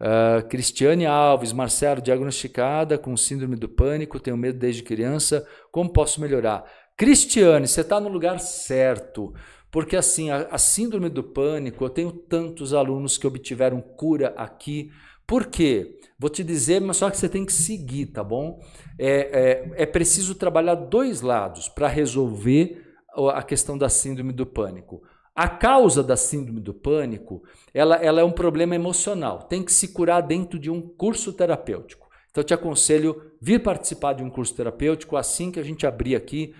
Uh, Cristiane Alves, Marcelo, diagnosticada com síndrome do pânico, tenho medo desde criança, como posso melhorar? Cristiane, você está no lugar certo, porque assim, a, a síndrome do pânico, eu tenho tantos alunos que obtiveram cura aqui, por quê? Vou te dizer, mas só que você tem que seguir, tá bom? É, é, é preciso trabalhar dois lados para resolver a questão da síndrome do pânico. A causa da síndrome do pânico, ela, ela é um problema emocional. Tem que se curar dentro de um curso terapêutico. Então, eu te aconselho vir participar de um curso terapêutico assim que a gente abrir aqui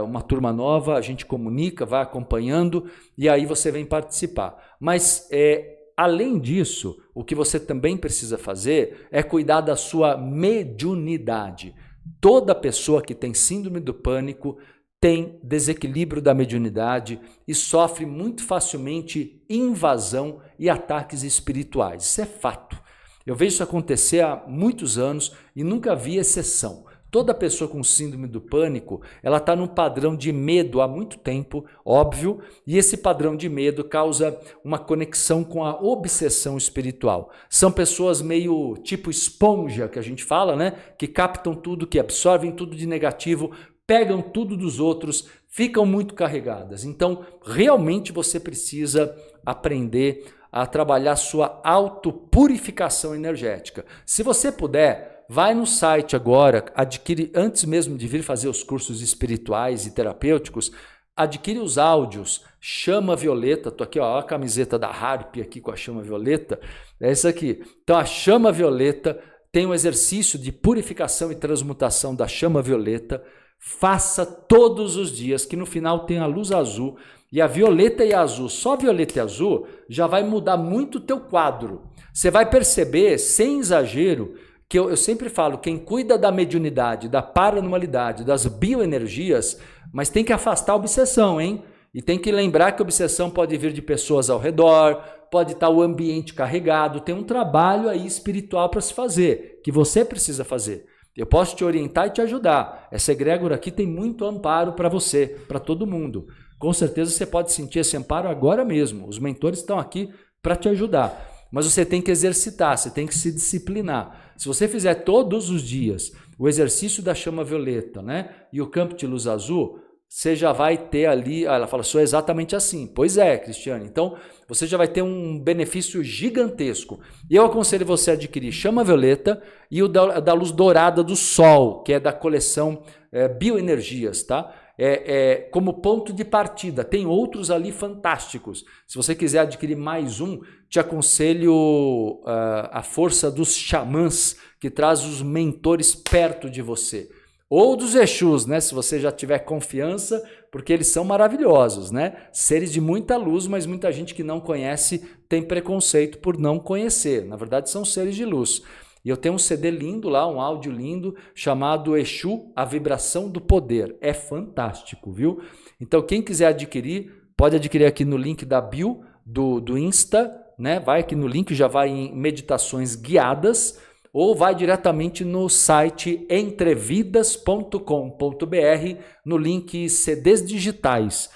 uh, uma turma nova, a gente comunica, vai acompanhando e aí você vem participar. Mas é, Além disso, o que você também precisa fazer é cuidar da sua mediunidade. Toda pessoa que tem síndrome do pânico tem desequilíbrio da mediunidade e sofre muito facilmente invasão e ataques espirituais. Isso é fato. Eu vejo isso acontecer há muitos anos e nunca vi exceção. Toda pessoa com síndrome do pânico, ela está num padrão de medo há muito tempo, óbvio, e esse padrão de medo causa uma conexão com a obsessão espiritual. São pessoas meio tipo esponja, que a gente fala, né? Que captam tudo, que absorvem tudo de negativo, pegam tudo dos outros, ficam muito carregadas. Então, realmente você precisa aprender a trabalhar sua autopurificação energética. Se você puder, Vai no site agora, adquire, antes mesmo de vir fazer os cursos espirituais e terapêuticos, adquire os áudios. Chama Violeta, tô aqui, ó, a camiseta da Harp aqui com a chama violeta. É isso aqui. Então, a chama violeta tem um exercício de purificação e transmutação da chama violeta. Faça todos os dias, que no final tem a luz azul. E a violeta e a azul, só violeta e azul, já vai mudar muito o teu quadro. Você vai perceber, sem exagero, que eu, eu sempre falo, quem cuida da mediunidade, da paranormalidade, das bioenergias, mas tem que afastar a obsessão, hein? E tem que lembrar que a obsessão pode vir de pessoas ao redor, pode estar tá o ambiente carregado, tem um trabalho aí espiritual para se fazer, que você precisa fazer. Eu posso te orientar e te ajudar. Essa egrégora aqui tem muito amparo para você, para todo mundo. Com certeza você pode sentir esse amparo agora mesmo. Os mentores estão aqui para te ajudar. Mas você tem que exercitar, você tem que se disciplinar. Se você fizer todos os dias o exercício da chama violeta, né? E o campo de luz azul, você já vai ter ali. Ah, ela fala, sou exatamente assim. Pois é, Cristiane. Então, você já vai ter um benefício gigantesco. E eu aconselho você a adquirir chama violeta e o da, da luz dourada do sol, que é da coleção é, Bioenergias, tá? é, é, como ponto de partida. Tem outros ali fantásticos. Se você quiser adquirir mais um, te aconselho uh, a força dos xamãs, que traz os mentores perto de você. Ou dos Exus, né? Se você já tiver confiança, porque eles são maravilhosos, né? Seres de muita luz, mas muita gente que não conhece tem preconceito por não conhecer. Na verdade, são seres de luz. E eu tenho um CD lindo lá, um áudio lindo, chamado Exu, a vibração do poder. É fantástico, viu? Então, quem quiser adquirir, pode adquirir aqui no link da bio, do, do Insta, né? Vai aqui no link, já vai em meditações guiadas, ou vai diretamente no site entrevidas.com.br, no link CDs digitais.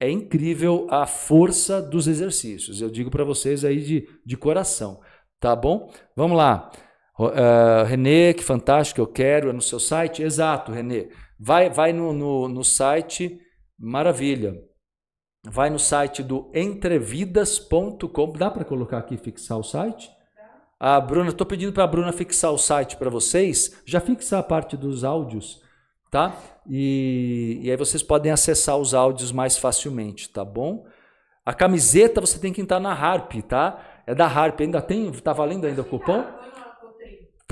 É incrível a força dos exercícios. Eu digo para vocês aí de, de coração, tá bom? Vamos lá. Uh, Renê, que fantástico, eu quero, é no seu site? Exato, Renê. Vai, vai no, no, no site, maravilha. Vai no site do entrevidas.com. Dá para colocar aqui fixar o site? A ah, Bruna, estou pedindo para a Bruna fixar o site para vocês. Já fixa a parte dos áudios, tá? E, e aí vocês podem acessar os áudios mais facilmente, tá bom? A camiseta você tem que entrar na Harp, tá? É da Harp. Ainda tem? Tá valendo ainda o cupom? Tá,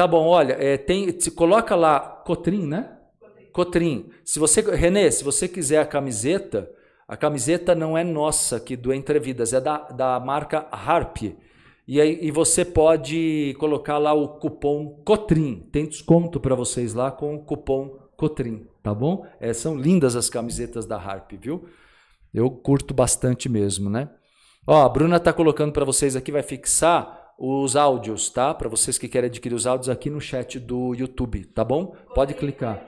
Tá bom, olha, é, tem, se coloca lá Cotrim, né? Cotrim. Se você, Renê, se você quiser a camiseta, a camiseta não é nossa aqui do Entrevidas, é da, da marca Harp. E, aí, e você pode colocar lá o cupom Cotrim. Tem desconto para vocês lá com o cupom Cotrim, tá bom? É, são lindas as camisetas da Harp, viu? Eu curto bastante mesmo, né? Ó, a Bruna tá colocando para vocês aqui, vai fixar os áudios, tá? Para vocês que querem adquirir os áudios aqui no chat do YouTube, tá bom? Cotrinha Pode clicar.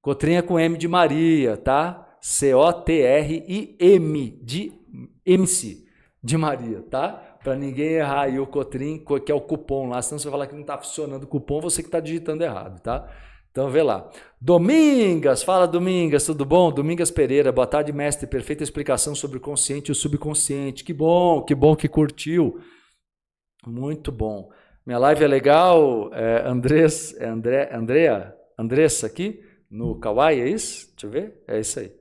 Cotrinha com M de Maria, tá? C-O-T-R-I-M de MC de Maria, tá? Para ninguém errar aí o Cotrim, que é o cupom lá, senão você vai falar que não tá funcionando o cupom, você que tá digitando errado, tá? Então vê lá. Domingas, fala Domingas, tudo bom? Domingas Pereira, boa tarde, mestre. Perfeita explicação sobre o consciente e o subconsciente. Que bom, que bom que curtiu. Muito bom. Minha live é legal, é, é André, Andrea, Andressa aqui, no Kawaii, é isso? Deixa eu ver, é isso aí.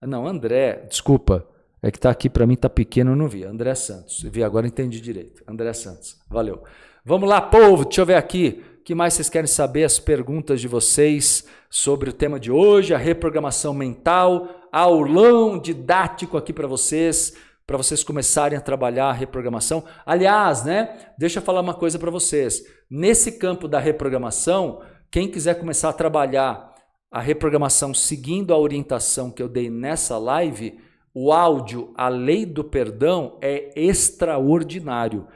Ah, não, André, desculpa, é que tá aqui para mim, tá pequeno, eu não vi. André Santos, vi agora, entendi direito. André Santos, valeu. Vamos lá, povo, deixa eu ver aqui. O que mais vocês querem saber? As perguntas de vocês sobre o tema de hoje, a reprogramação mental, aulão didático aqui para vocês para vocês começarem a trabalhar a reprogramação. Aliás, né, deixa eu falar uma coisa para vocês. Nesse campo da reprogramação, quem quiser começar a trabalhar a reprogramação seguindo a orientação que eu dei nessa live, o áudio A Lei do Perdão é extraordinário.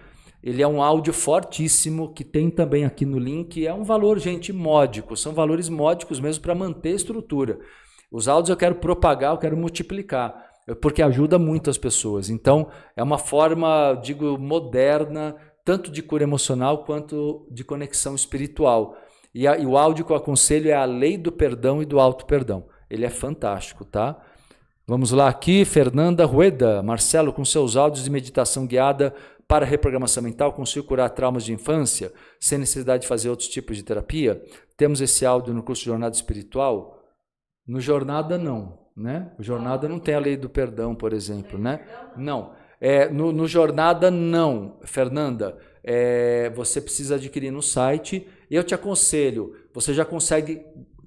Ele é um áudio fortíssimo que tem também aqui no link. É um valor, gente, módico. São valores módicos mesmo para manter a estrutura. Os áudios eu quero propagar, eu quero multiplicar porque ajuda muito as pessoas. Então, é uma forma, digo, moderna, tanto de cura emocional quanto de conexão espiritual. E, a, e o áudio que eu aconselho é a lei do perdão e do alto perdão. Ele é fantástico, tá? Vamos lá aqui, Fernanda Rueda, Marcelo, com seus áudios de meditação guiada para reprogramação mental, consigo curar traumas de infância sem necessidade de fazer outros tipos de terapia? Temos esse áudio no curso Jornada Espiritual? No Jornada não, né? Ah, o Jornada não tem a lei do perdão, por exemplo, né? né? Não. É, no, no Jornada, não, Fernanda. É, você precisa adquirir no site. Eu te aconselho, você já consegue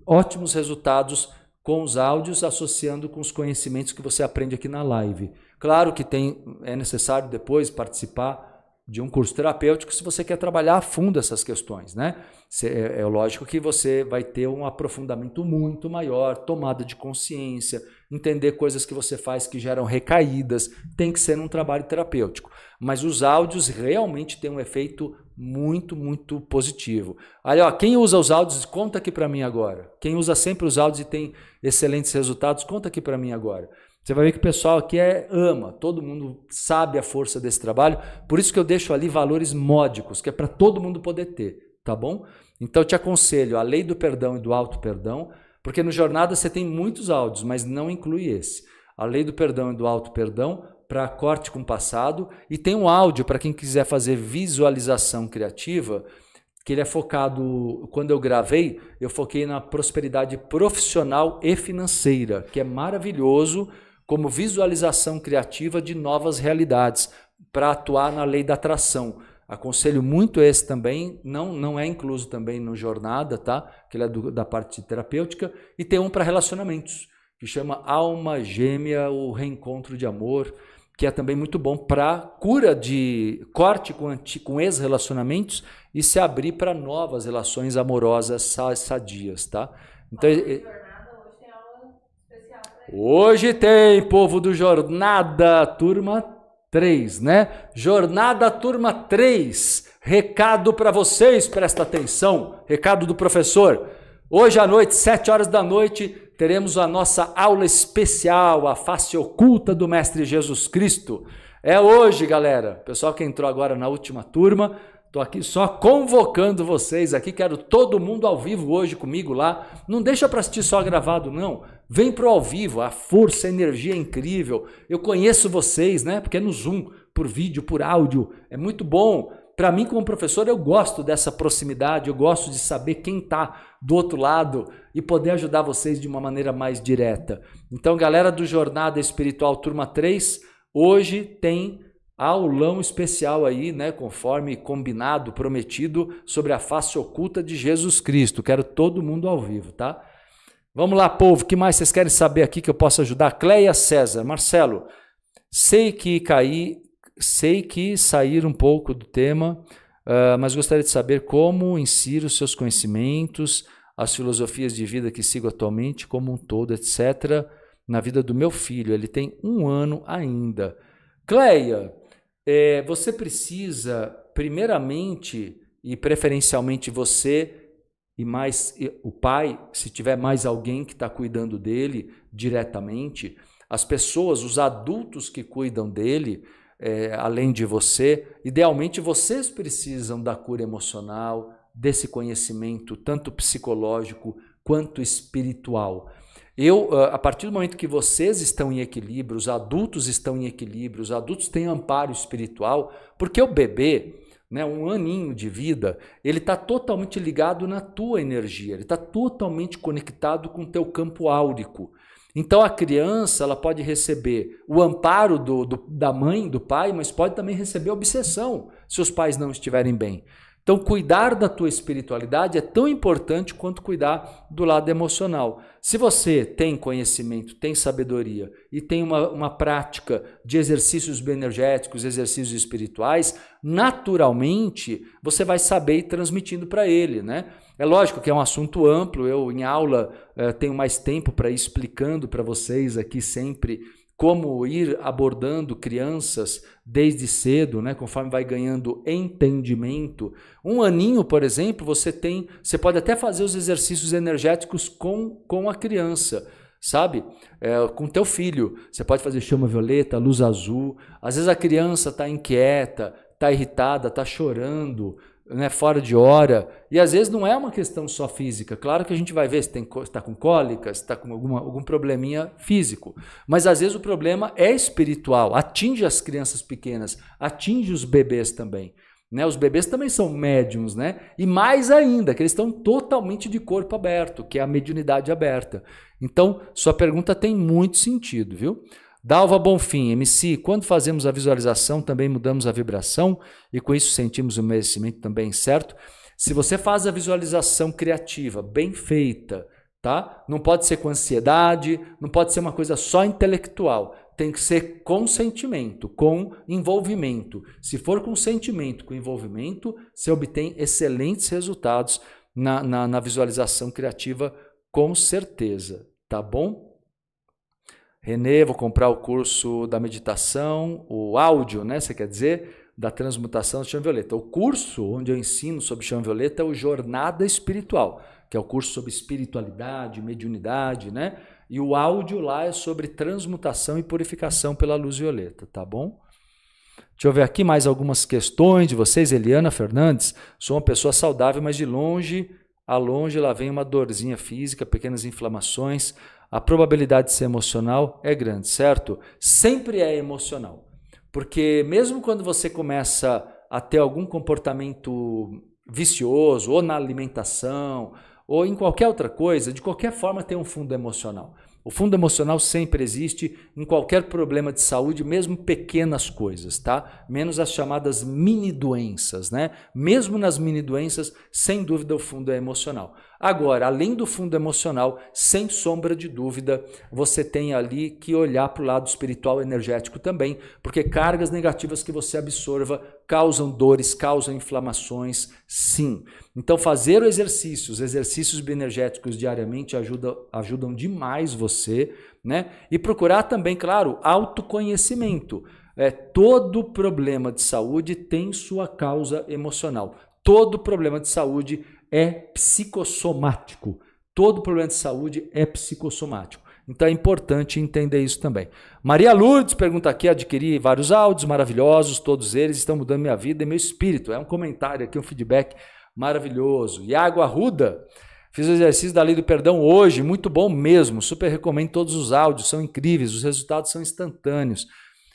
ótimos resultados com os áudios, associando com os conhecimentos que você aprende aqui na live. Claro que tem, é necessário depois participar de um curso terapêutico se você quer trabalhar a fundo essas questões, né? É, é lógico que você vai ter um aprofundamento muito maior, tomada de consciência, entender coisas que você faz que geram recaídas, tem que ser um trabalho terapêutico. Mas os áudios realmente têm um efeito muito, muito positivo. Aí, ó, quem usa os áudios, conta aqui para mim agora. Quem usa sempre os áudios e tem excelentes resultados, conta aqui para mim agora. Você vai ver que o pessoal aqui é, ama, todo mundo sabe a força desse trabalho, por isso que eu deixo ali valores módicos, que é para todo mundo poder ter tá bom? Então eu te aconselho a lei do perdão e do auto perdão, porque no jornada você tem muitos áudios, mas não inclui esse. A lei do perdão e do auto perdão para corte com o passado e tem um áudio para quem quiser fazer visualização criativa, que ele é focado, quando eu gravei, eu foquei na prosperidade profissional e financeira, que é maravilhoso como visualização criativa de novas realidades para atuar na lei da atração. Aconselho muito esse também, não, não é incluso também no Jornada, tá? Que ele é do, da parte terapêutica. E tem um para relacionamentos, que chama Alma Gêmea, o Reencontro de Amor, que é também muito bom para cura de corte com, com ex-relacionamentos e se abrir para novas relações amorosas sadias, tá? Então, Hoje tem, povo do Jornada, turma 3, né? Jornada Turma 3. Recado para vocês, presta atenção. Recado do professor. Hoje à noite, 7 horas da noite, teremos a nossa aula especial, a face oculta do Mestre Jesus Cristo. É hoje, galera. Pessoal que entrou agora na última turma, Estou aqui só convocando vocês aqui, quero todo mundo ao vivo hoje comigo lá. Não deixa para assistir só gravado, não. Vem pro ao vivo, a força, a energia é incrível. Eu conheço vocês, né? Porque é no Zoom, por vídeo, por áudio. É muito bom. Para mim, como professor, eu gosto dessa proximidade, eu gosto de saber quem está do outro lado e poder ajudar vocês de uma maneira mais direta. Então, galera do Jornada Espiritual Turma 3, hoje tem aulão especial aí, né, conforme combinado, prometido, sobre a face oculta de Jesus Cristo. Quero todo mundo ao vivo, tá? Vamos lá, povo, o que mais vocês querem saber aqui que eu possa ajudar? Cleia César, Marcelo, sei que caí, sei que sair um pouco do tema, uh, mas gostaria de saber como insiro seus conhecimentos, as filosofias de vida que sigo atualmente, como um todo, etc., na vida do meu filho. Ele tem um ano ainda. Cleia, é, você precisa, primeiramente e preferencialmente você e mais o pai, se tiver mais alguém que está cuidando dele diretamente, as pessoas, os adultos que cuidam dele, é, além de você, idealmente vocês precisam da cura emocional, desse conhecimento, tanto psicológico quanto espiritual. Eu, ah, a partir do momento que vocês estão em equilíbrio, os adultos estão em equilíbrio, os adultos têm amparo espiritual, porque o bebê, né, um aninho de vida, ele está totalmente ligado na tua energia, ele está totalmente conectado com o teu campo áurico. Então a criança ela pode receber o amparo do, do, da mãe, do pai, mas pode também receber obsessão se os pais não estiverem bem. Então, cuidar da tua espiritualidade é tão importante quanto cuidar do lado emocional. Se você tem conhecimento, tem sabedoria e tem uma, uma prática de exercícios bioenergéticos, exercícios espirituais, naturalmente você vai saber ir transmitindo para ele, né? É lógico que é um assunto amplo, eu em aula eh, tenho mais tempo para ir explicando para vocês aqui sempre como ir abordando crianças desde cedo, né, conforme vai ganhando entendimento. Um aninho, por exemplo, você tem, você pode até fazer os exercícios energéticos com, com a criança, sabe? É, com teu filho, você pode fazer chama violeta, luz azul. Às vezes a criança está inquieta, está irritada, está chorando, né, fora de hora. E às vezes não é uma questão só física. Claro que a gente vai ver se está com cólica, se está com alguma, algum probleminha físico. Mas às vezes o problema é espiritual, atinge as crianças pequenas, atinge os bebês também. Né? Os bebês também são médiums, né? E mais ainda, que eles estão totalmente de corpo aberto, que é a mediunidade aberta. Então, sua pergunta tem muito sentido, viu? Dalva Bonfim, MC, quando fazemos a visualização, também mudamos a vibração e com isso sentimos o merecimento também, certo? Se você faz a visualização criativa, bem feita, tá? Não pode ser com ansiedade, não pode ser uma coisa só intelectual. Tem que ser com sentimento, com envolvimento. Se for com sentimento, com envolvimento, você obtém excelentes resultados na, na, na visualização criativa, com certeza, tá bom? Renê, vou comprar o curso da meditação, o áudio, né? Você quer dizer? Da transmutação do chão violeta. O curso onde eu ensino sobre chão violeta é o Jornada Espiritual, que é o curso sobre espiritualidade, mediunidade, né? E o áudio lá é sobre transmutação e purificação pela luz violeta, tá bom? Deixa eu ver aqui mais algumas questões de vocês. Eliana Fernandes, sou uma pessoa saudável, mas de longe a longe lá vem uma dorzinha física, pequenas inflamações a probabilidade de ser emocional é grande, certo? Sempre é emocional. Porque mesmo quando você começa a ter algum comportamento vicioso, ou na alimentação, ou em qualquer outra coisa, de qualquer forma tem um fundo emocional. O fundo emocional sempre existe em qualquer problema de saúde, mesmo pequenas coisas, tá? Menos as chamadas mini doenças, né? Mesmo nas mini doenças, sem dúvida o fundo é emocional. Agora, além do fundo emocional, sem sombra de dúvida, você tem ali que olhar para o lado espiritual energético também, porque cargas negativas que você absorva causam dores, causam inflamações, sim. Então, fazer o exercício, os exercícios bioenergéticos diariamente ajuda, ajudam demais você, né? E procurar também, claro, autoconhecimento. É, todo problema de saúde tem sua causa emocional. Todo problema de saúde é psicossomático. Todo problema de saúde é psicossomático. Então é importante entender isso também. Maria Lourdes pergunta aqui: adquiri vários áudios maravilhosos, todos eles estão mudando minha vida e meu espírito. É um comentário aqui, um feedback maravilhoso. Iago Arruda, fiz o exercício da lei do perdão hoje, muito bom mesmo. Super recomendo todos os áudios, são incríveis, os resultados são instantâneos.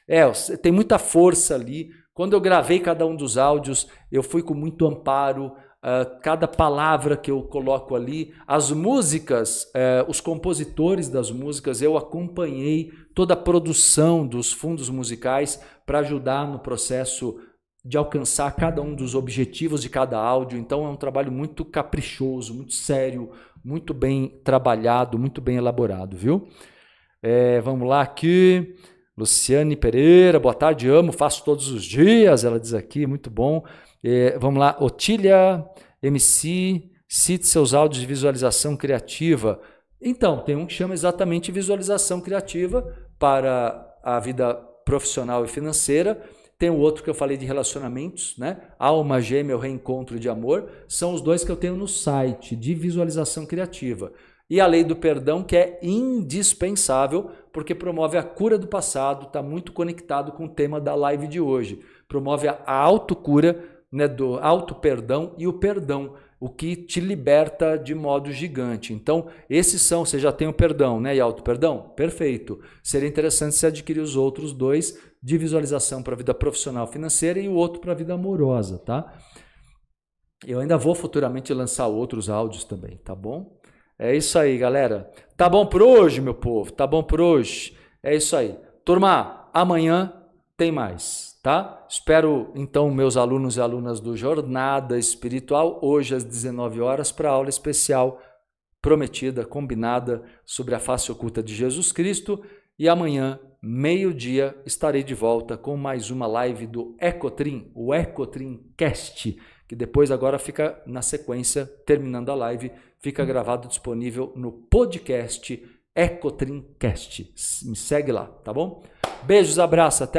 É, tem muita força ali. Quando eu gravei cada um dos áudios, eu fui com muito amparo, uh, cada palavra que eu coloco ali, as músicas, uh, os compositores das músicas, eu acompanhei toda a produção dos fundos musicais para ajudar no processo de alcançar cada um dos objetivos de cada áudio. Então é um trabalho muito caprichoso, muito sério, muito bem trabalhado, muito bem elaborado, viu? É, vamos lá aqui. Luciane Pereira, boa tarde, amo, faço todos os dias. Ela diz aqui, muito bom. É, vamos lá, Otília MC, cite seus áudios de visualização criativa. Então, tem um que chama exatamente visualização criativa para a vida profissional e financeira. Tem o outro que eu falei de relacionamentos, né? Alma Gêmea, o Reencontro de Amor. São os dois que eu tenho no site de visualização criativa. E a lei do perdão, que é indispensável, porque promove a cura do passado, está muito conectado com o tema da live de hoje. Promove a autocura né, do auto-perdão e o perdão, o que te liberta de modo gigante. Então, esses são, você já tem o perdão né, e auto-perdão? Perfeito. Seria interessante você adquirir os outros dois de visualização para a vida profissional financeira e o outro para a vida amorosa, tá? Eu ainda vou futuramente lançar outros áudios também, tá bom? É isso aí, galera. Tá bom por hoje, meu povo? Tá bom por hoje? É isso aí. Turma, amanhã tem mais tá? Espero então meus alunos e alunas do Jornada Espiritual hoje às 19 horas para a aula especial prometida, combinada sobre a face oculta de Jesus Cristo e amanhã, meio-dia, estarei de volta com mais uma live do Ecotrim, o Ecotrim Cast, que depois agora fica na sequência, terminando a live, fica gravado disponível no podcast Ecotrim Cast. Me segue lá, tá bom? Beijos, abraço, até a